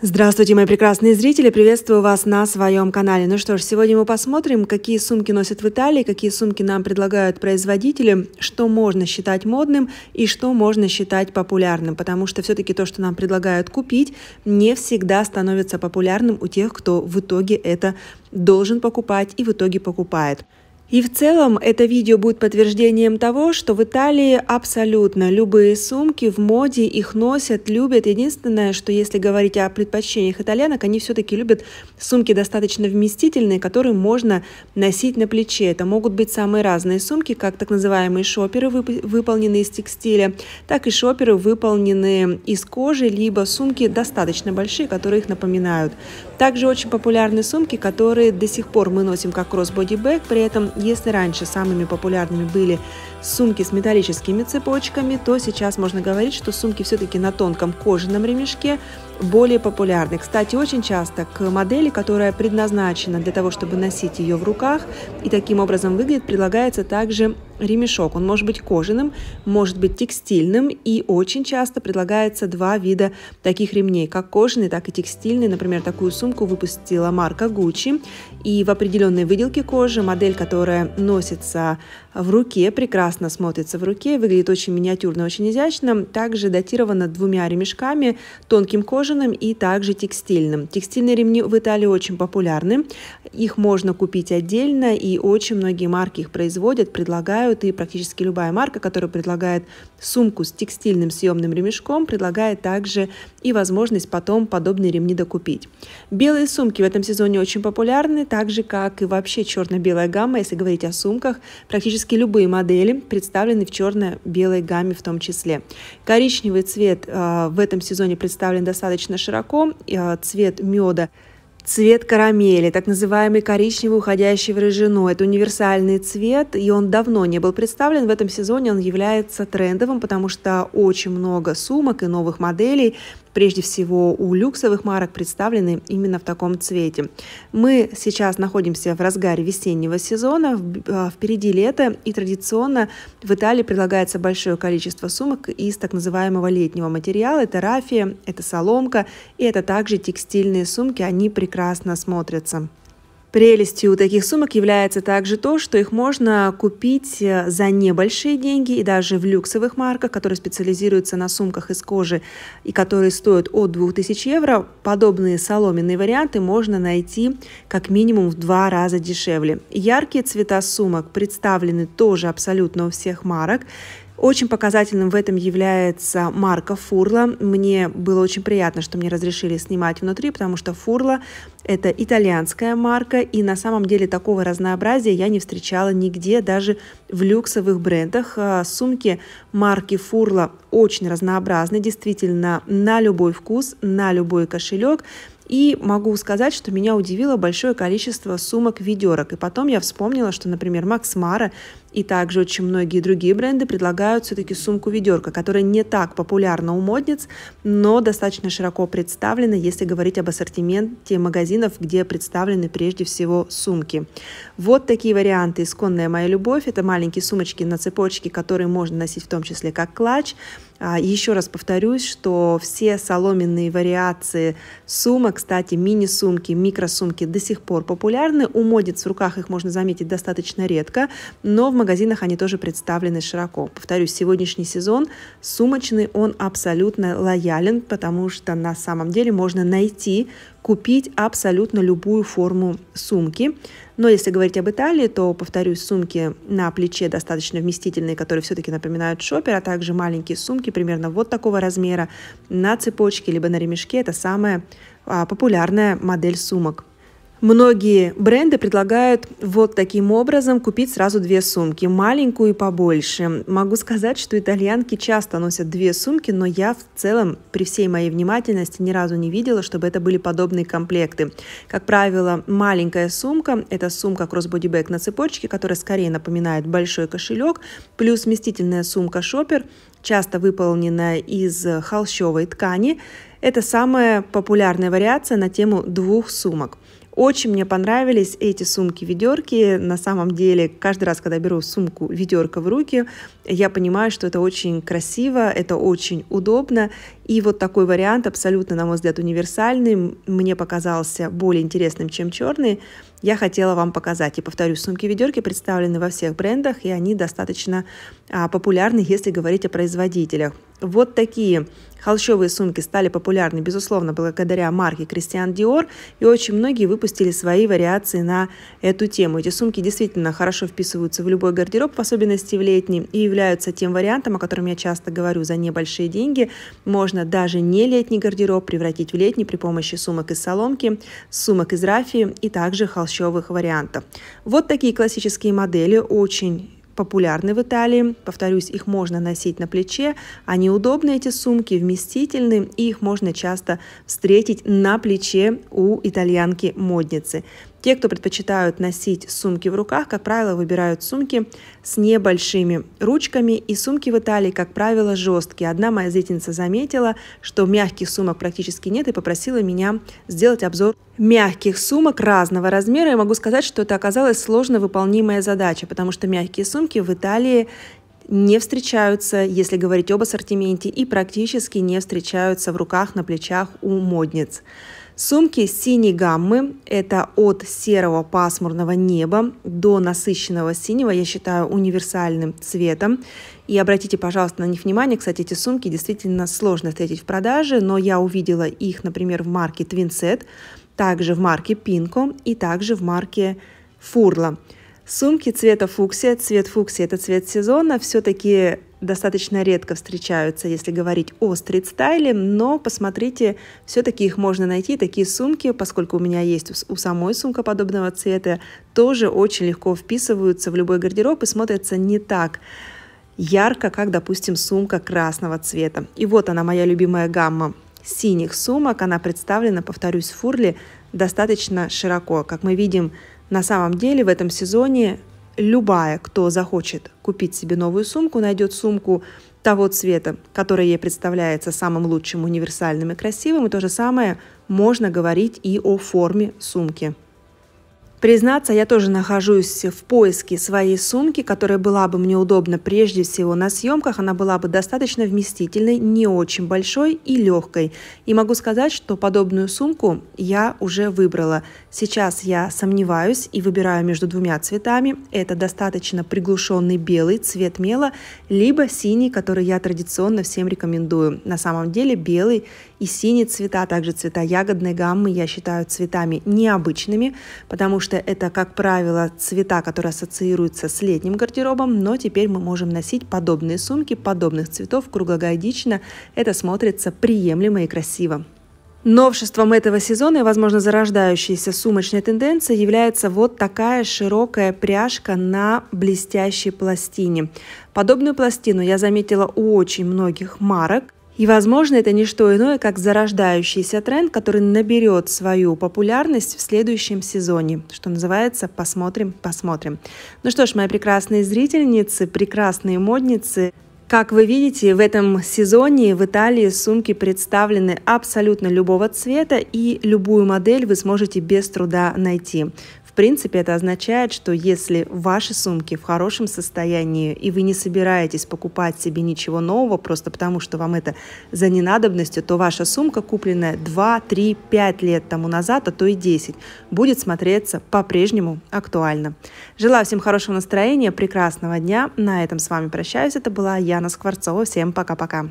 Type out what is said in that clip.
Здравствуйте, мои прекрасные зрители! Приветствую вас на своем канале. Ну что ж, сегодня мы посмотрим, какие сумки носят в Италии, какие сумки нам предлагают производители, что можно считать модным и что можно считать популярным, потому что все-таки то, что нам предлагают купить, не всегда становится популярным у тех, кто в итоге это должен покупать и в итоге покупает. И в целом это видео будет подтверждением того, что в Италии абсолютно любые сумки в моде, их носят, любят. Единственное, что если говорить о предпочтениях итальянок, они все-таки любят сумки достаточно вместительные, которые можно носить на плече. Это могут быть самые разные сумки, как так называемые шоперы, выполненные из текстиля, так и шоперы, выполненные из кожи, либо сумки достаточно большие, которые их напоминают. Также очень популярны сумки, которые до сих пор мы носим как кросс-бодибэк, при этом если раньше самыми популярными были сумки с металлическими цепочками, то сейчас можно говорить, что сумки все-таки на тонком кожаном ремешке более популярны. Кстати, очень часто к модели, которая предназначена для того, чтобы носить ее в руках и таким образом выглядит, прилагается также ремешок. Он может быть кожаным, может быть текстильным, и очень часто предлагается два вида таких ремней, как кожаный, так и текстильный. Например, такую сумку выпустила марка Gucci, и в определенной выделке кожи модель, которая носится в руке, прекрасно прекрасно смотрится в руке, выглядит очень миниатюрно, очень изящно. Также датировано двумя ремешками, тонким кожаным и также текстильным. Текстильные ремни в Италии очень популярны. Их можно купить отдельно, и очень многие марки их производят, предлагают, и практически любая марка, которая предлагает сумку с текстильным съемным ремешком, предлагает также и возможность потом подобные ремни докупить. Белые сумки в этом сезоне очень популярны, так же, как и вообще черно-белая гамма, если говорить о сумках. Практически любые модели представлены в черно-белой гамме в том числе. Коричневый цвет а, в этом сезоне представлен достаточно широко, а, цвет меда Цвет карамели, так называемый коричневый, уходящий в рыжину, это универсальный цвет, и он давно не был представлен. В этом сезоне он является трендовым, потому что очень много сумок и новых моделей Прежде всего, у люксовых марок представлены именно в таком цвете. Мы сейчас находимся в разгаре весеннего сезона, а, впереди лето, и традиционно в Италии предлагается большое количество сумок из так называемого летнего материала. Это рафия, это соломка, и это также текстильные сумки, они прекрасно смотрятся. Прелестью таких сумок является также то, что их можно купить э, за небольшие деньги и даже в люксовых марках, которые специализируются на сумках из кожи и которые стоят от 2000 евро. Подобные соломенные варианты можно найти как минимум в два раза дешевле. Яркие цвета сумок представлены тоже абсолютно у всех марок. Очень показательным в этом является марка Фурла. Мне было очень приятно, что мне разрешили снимать внутри, потому что Фурла – это итальянская марка, и на самом деле такого разнообразия я не встречала нигде, даже в люксовых брендах. А сумки марки Фурла очень разнообразны, действительно, на любой вкус, на любой кошелек – и могу сказать, что меня удивило большое количество сумок-ведерок. И потом я вспомнила, что, например, Макс Мара и также очень многие другие бренды предлагают все-таки сумку ведерка, которая не так популярна у модниц, но достаточно широко представлена, если говорить об ассортименте магазинов, где представлены прежде всего сумки. Вот такие варианты «Исконная моя любовь». Это маленькие сумочки на цепочке, которые можно носить в том числе как клатч. А, Еще раз повторюсь, что все соломенные вариации сумок, кстати, мини-сумки, микросумки до сих пор популярны. У модец в руках их можно заметить достаточно редко, но в магазинах они тоже представлены широко. Повторюсь, сегодняшний сезон сумочный, он абсолютно лоялен, потому что на самом деле можно найти купить абсолютно любую форму сумки. Но если говорить об Италии, то, повторюсь, сумки на плече достаточно вместительные, которые все-таки напоминают шопер, а также маленькие сумки примерно вот такого размера на цепочке либо на ремешке. Это самая а, популярная модель сумок. Многие бренды предлагают вот таким образом купить сразу две сумки, маленькую и побольше. Могу сказать, что итальянки часто носят две сумки, но я в целом при всей моей внимательности ни разу не видела, чтобы это были подобные комплекты. Как правило, маленькая сумка – это сумка кроссбодибэк на цепочке, которая скорее напоминает большой кошелек, плюс вместительная сумка шопер, часто выполненная из холщовой ткани. Это самая популярная вариация на тему двух сумок. Очень мне понравились эти сумки-ведерки. На самом деле, каждый раз, когда беру сумку-ведерко в руки, я понимаю, что это очень красиво, это очень удобно, и вот такой вариант абсолютно, на мой взгляд, универсальный, мне показался более интересным, чем черный. Я хотела вам показать. И повторю, сумки-ведерки представлены во всех брендах, и они достаточно а, популярны, если говорить о производителях. Вот такие холщовые сумки стали популярны, безусловно, благодаря марке Christian Dior, и очень многие выпустили свои вариации на эту тему. Эти сумки действительно хорошо вписываются в любой гардероб, в особенности в летний, и являются тем вариантом, о котором я часто говорю, за небольшие деньги можно можно даже не летний гардероб превратить в летний при помощи сумок из соломки, сумок из рафии и также холщовых вариантов. Вот такие классические модели, очень популярны в Италии. Повторюсь, их можно носить на плече. Они удобны, эти сумки, вместительны, и их можно часто встретить на плече у итальянки-модницы. Те, кто предпочитают носить сумки в руках, как правило, выбирают сумки с небольшими ручками, и сумки в Италии, как правило, жесткие. Одна моя зрительница заметила, что мягких сумок практически нет, и попросила меня сделать обзор мягких сумок разного размера. Я могу сказать, что это оказалась сложно выполнимая задача, потому что мягкие сумки в Италии не встречаются, если говорить об ассортименте, и практически не встречаются в руках, на плечах у модниц. Сумки синей гаммы – это от серого пасмурного неба до насыщенного синего, я считаю, универсальным цветом. И обратите, пожалуйста, на них внимание. Кстати, эти сумки действительно сложно встретить в продаже, но я увидела их, например, в марке Twinset, также в марке Pinko и также в марке Furla. Сумки цвета фуксия. Цвет фуксия – это цвет сезона. Все-таки достаточно редко встречаются, если говорить о стрит-стайле, но посмотрите, все-таки их можно найти, такие сумки, поскольку у меня есть у самой сумка подобного цвета, тоже очень легко вписываются в любой гардероб и смотрятся не так ярко, как, допустим, сумка красного цвета. И вот она, моя любимая гамма синих сумок. Она представлена, повторюсь, в фурле достаточно широко. Как мы видим, на самом деле в этом сезоне любая, кто захочет купить себе новую сумку, найдет сумку того цвета, который ей представляется самым лучшим, универсальным и красивым. И то же самое можно говорить и о форме сумки. Признаться, я тоже нахожусь в поиске своей сумки, которая была бы мне удобна прежде всего на съемках. Она была бы достаточно вместительной, не очень большой и легкой. И могу сказать, что подобную сумку я уже выбрала. Сейчас я сомневаюсь и выбираю между двумя цветами. Это достаточно приглушенный белый цвет мела, либо синий, который я традиционно всем рекомендую. На самом деле белый и синие цвета, а также цвета ягодной гаммы я считаю цветами необычными, потому что это, как правило, цвета, которые ассоциируются с летним гардеробом, но теперь мы можем носить подобные сумки подобных цветов круглогодично. Это смотрится приемлемо и красиво. Новшеством этого сезона и, возможно, зарождающейся сумочной тенденции является вот такая широкая пряжка на блестящей пластине. Подобную пластину я заметила у очень многих марок. И, возможно, это не что иное, как зарождающийся тренд, который наберет свою популярность в следующем сезоне. Что называется, посмотрим, посмотрим. Ну что ж, мои прекрасные зрительницы, прекрасные модницы, как вы видите, в этом сезоне в Италии сумки представлены абсолютно любого цвета и любую модель вы сможете без труда найти принципе, это означает, что если ваши сумки в хорошем состоянии, и вы не собираетесь покупать себе ничего нового просто потому, что вам это за ненадобностью, то ваша сумка, купленная 2, 3, 5 лет тому назад, а то и 10, будет смотреться по-прежнему актуально. Желаю всем хорошего настроения, прекрасного дня. На этом с вами прощаюсь. Это была Яна Скворцова. Всем пока-пока.